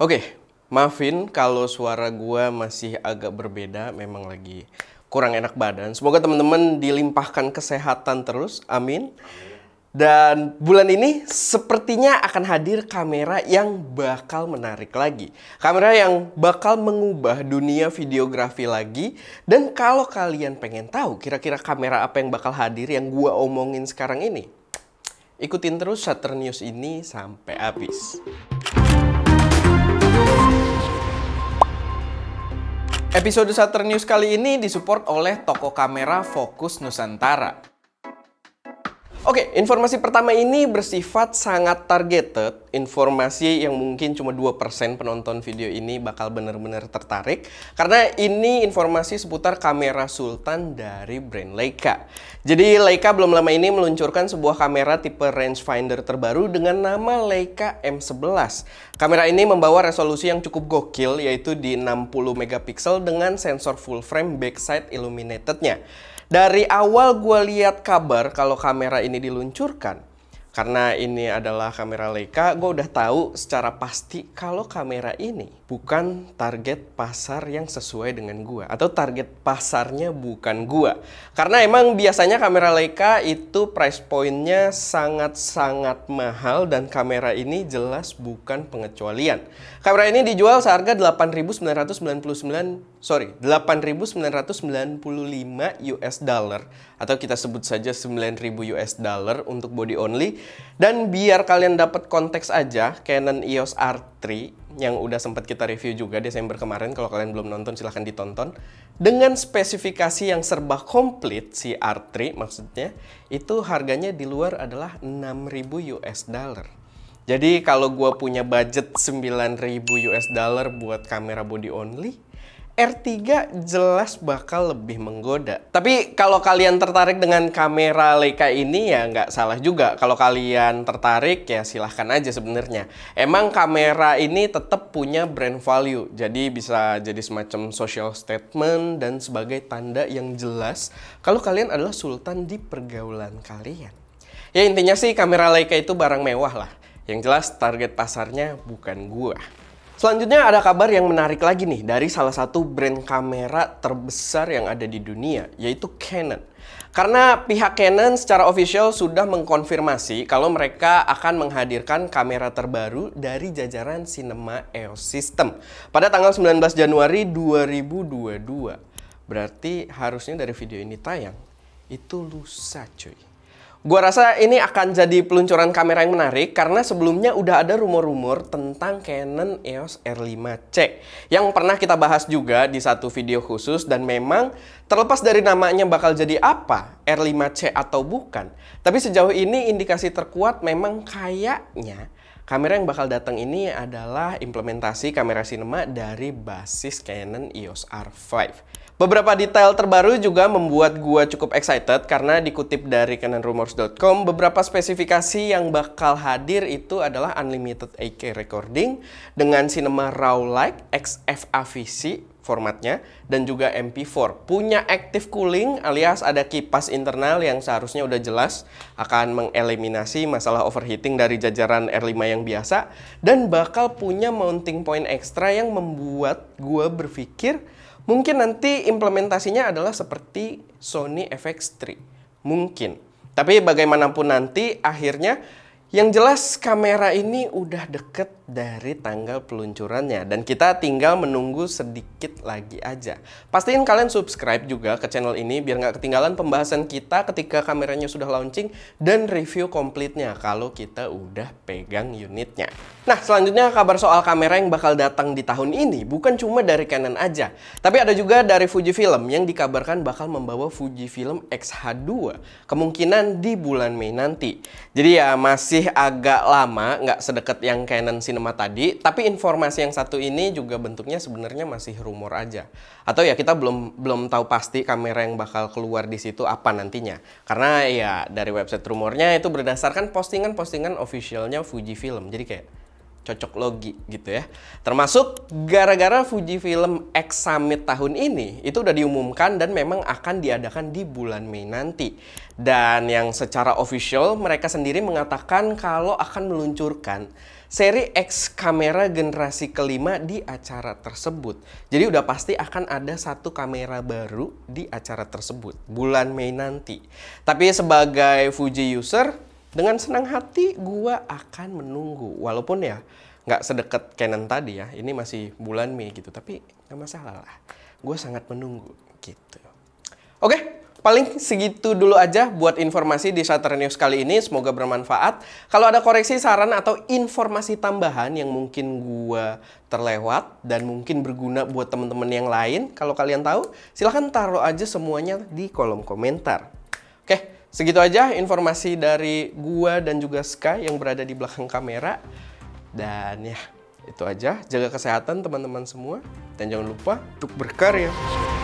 Oke, maafin kalau suara gue masih agak berbeda, memang lagi kurang enak badan. Semoga teman-teman dilimpahkan kesehatan terus, amin. Dan bulan ini sepertinya akan hadir kamera yang bakal menarik lagi. Kamera yang bakal mengubah dunia videografi lagi. Dan kalau kalian pengen tahu kira-kira kamera apa yang bakal hadir yang gue omongin sekarang ini, ikutin terus Shutter News ini sampai habis. Episode Saturn News kali ini disupport oleh toko kamera Fokus Nusantara. Oke, informasi pertama ini bersifat sangat targeted. Informasi yang mungkin cuma 2% penonton video ini bakal benar-benar tertarik. Karena ini informasi seputar kamera Sultan dari brand Leica. Jadi Leica belum lama ini meluncurkan sebuah kamera tipe rangefinder terbaru dengan nama Leica M11. Kamera ini membawa resolusi yang cukup gokil yaitu di 60 mp dengan sensor full frame backside illuminated-nya dari awal gue lihat kabar kalau kamera ini diluncurkan karena ini adalah kamera Leica, gue udah tahu secara pasti kalau kamera ini bukan target pasar yang sesuai dengan gue. Atau target pasarnya bukan gue. Karena emang biasanya kamera Leica itu price pointnya sangat-sangat mahal dan kamera ini jelas bukan pengecualian. Kamera ini dijual seharga 8.999, sorry, 8.995 US dollar atau kita sebut saja 9.000 US dollar untuk body only dan biar kalian dapat konteks aja, Canon EOS R3 yang udah sempat kita review juga Desember kemarin, kalau kalian belum nonton silahkan ditonton. Dengan spesifikasi yang serba komplit, si R3 maksudnya, itu harganya di luar adalah 6.000 US dollar. Jadi kalau gue punya budget 9.000 US dollar buat kamera body only, R3 jelas bakal lebih menggoda. Tapi kalau kalian tertarik dengan kamera Leica ini ya nggak salah juga. Kalau kalian tertarik ya silahkan aja sebenarnya. Emang kamera ini tetap punya brand value. Jadi bisa jadi semacam social statement dan sebagai tanda yang jelas kalau kalian adalah sultan di pergaulan kalian. Ya intinya sih kamera Leica itu barang mewah lah. Yang jelas target pasarnya bukan gua. Selanjutnya ada kabar yang menarik lagi nih dari salah satu brand kamera terbesar yang ada di dunia, yaitu Canon. Karena pihak Canon secara official sudah mengkonfirmasi kalau mereka akan menghadirkan kamera terbaru dari jajaran Cinema EOS System pada tanggal 19 Januari 2022. Berarti harusnya dari video ini tayang, itu lusa cuy. Gua rasa ini akan jadi peluncuran kamera yang menarik karena sebelumnya udah ada rumor-rumor tentang Canon EOS R5C yang pernah kita bahas juga di satu video khusus dan memang terlepas dari namanya bakal jadi apa, R5C atau bukan. Tapi sejauh ini indikasi terkuat memang kayaknya kamera yang bakal datang ini adalah implementasi kamera cinema dari basis Canon EOS R5. Beberapa detail terbaru juga membuat gua cukup excited karena dikutip dari canonrumors.com beberapa spesifikasi yang bakal hadir itu adalah unlimited 8K recording dengan Cinema Raw Like XFAVC formatnya dan juga MP4. Punya active cooling alias ada kipas internal yang seharusnya udah jelas akan mengeliminasi masalah overheating dari jajaran R5 yang biasa dan bakal punya mounting point ekstra yang membuat gua berpikir Mungkin nanti implementasinya adalah seperti Sony FX3. Mungkin. Tapi bagaimanapun nanti akhirnya yang jelas kamera ini udah deket dari tanggal peluncurannya dan kita tinggal menunggu sedikit lagi aja. Pastiin kalian subscribe juga ke channel ini biar nggak ketinggalan pembahasan kita ketika kameranya sudah launching dan review komplitnya kalau kita udah pegang unitnya. Nah selanjutnya kabar soal kamera yang bakal datang di tahun ini bukan cuma dari Canon aja. Tapi ada juga dari Fujifilm yang dikabarkan bakal membawa Fujifilm X-H2 kemungkinan di bulan Mei nanti. Jadi ya masih masih agak lama, nggak sedekat yang Canon Cinema tadi. Tapi informasi yang satu ini juga bentuknya sebenarnya masih rumor aja. Atau ya kita belum belum tahu pasti kamera yang bakal keluar di situ apa nantinya. Karena ya dari website rumornya itu berdasarkan postingan-postingan officialnya Fuji Film. Jadi kayak cocok logi gitu ya. Termasuk gara-gara Fuji Film X Summit tahun ini itu udah diumumkan dan memang akan diadakan di bulan Mei nanti. Dan yang secara official mereka sendiri mengatakan kalau akan meluncurkan seri X kamera generasi kelima di acara tersebut. Jadi udah pasti akan ada satu kamera baru di acara tersebut bulan Mei nanti. Tapi sebagai Fuji user dengan senang hati gue akan menunggu walaupun ya nggak sedekat Canon tadi ya ini masih bulan Mei gitu tapi nggak masalah lah gue sangat menunggu gitu oke paling segitu dulu aja buat informasi di Shutter News kali ini semoga bermanfaat kalau ada koreksi saran atau informasi tambahan yang mungkin gue terlewat dan mungkin berguna buat teman-teman yang lain kalau kalian tahu silahkan taruh aja semuanya di kolom komentar Segitu aja informasi dari gua dan juga Sky yang berada di belakang kamera. Dan ya, itu aja. Jaga kesehatan teman-teman semua. Dan jangan lupa untuk berkarya.